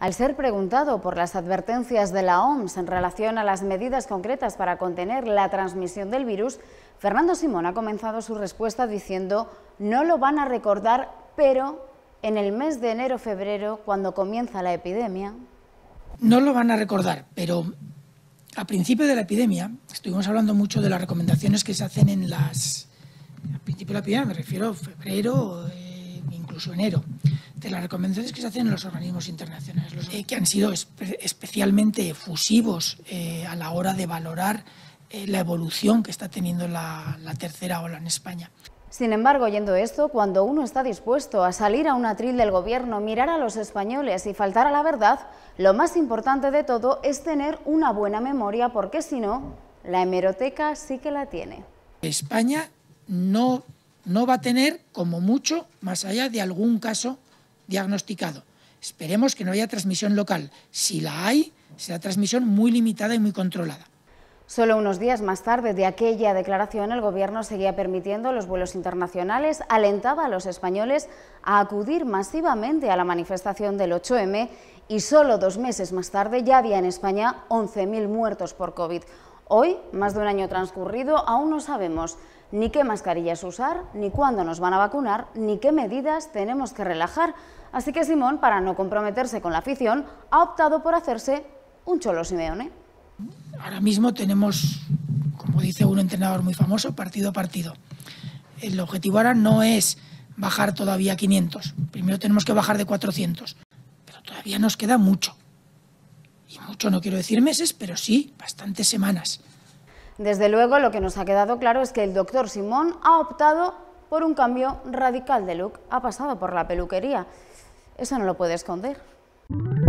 Al ser preguntado por las advertencias de la OMS en relación a las medidas concretas para contener la transmisión del virus, Fernando Simón ha comenzado su respuesta diciendo no lo van a recordar, pero en el mes de enero-febrero, cuando comienza la epidemia... No lo van a recordar, pero a principio de la epidemia estuvimos hablando mucho de las recomendaciones que se hacen en las... A principio de la epidemia me refiero a febrero, e incluso enero de las recomendaciones que se hacen en los organismos internacionales, eh, que han sido especialmente efusivos eh, a la hora de valorar eh, la evolución que está teniendo la, tercera ola en España. Sin embargo, oyendo esto, cuando uno está dispuesto a salir a un atril del gobierno, mirar a los españoles y faltar a la verdad, lo más importante de todo es tener una buena memoria, porque si no, la hemeroteca sí que la tiene. España no, no va a tener, como mucho, más allá de algún caso diagnosticado. Esperemos que no haya transmisión local. Si la hay, será transmisión muy limitada y muy controlada. Solo unos días más tarde de aquella declaración, el Gobierno seguía permitiendo los vuelos internacionales, alentaba a los españoles a acudir masivamente a la manifestación del 8M y solo dos meses más tarde ya había en España 11.000 muertos por COVID. Hoy, más de un año transcurrido, aún no sabemos ni qué mascarillas usar, ni cuándo nos van a vacunar, ni qué medidas tenemos que relajar. Así que Simón, para no comprometerse con la afición, ha optado por hacerse un cholo Simeone. Ahora mismo tenemos, como dice un entrenador muy famoso, partido a partido. El objetivo ahora no es bajar todavía a 500. Primero tenemos que bajar de 400. Pero todavía nos queda mucho y mucho no quiero decir meses, pero sí bastantes semanas. Desde luego, lo que nos ha quedado claro es que el doctor Simón ha optado por un cambio radical de look, ha pasado por la peluquería. Eso no lo puede esconder.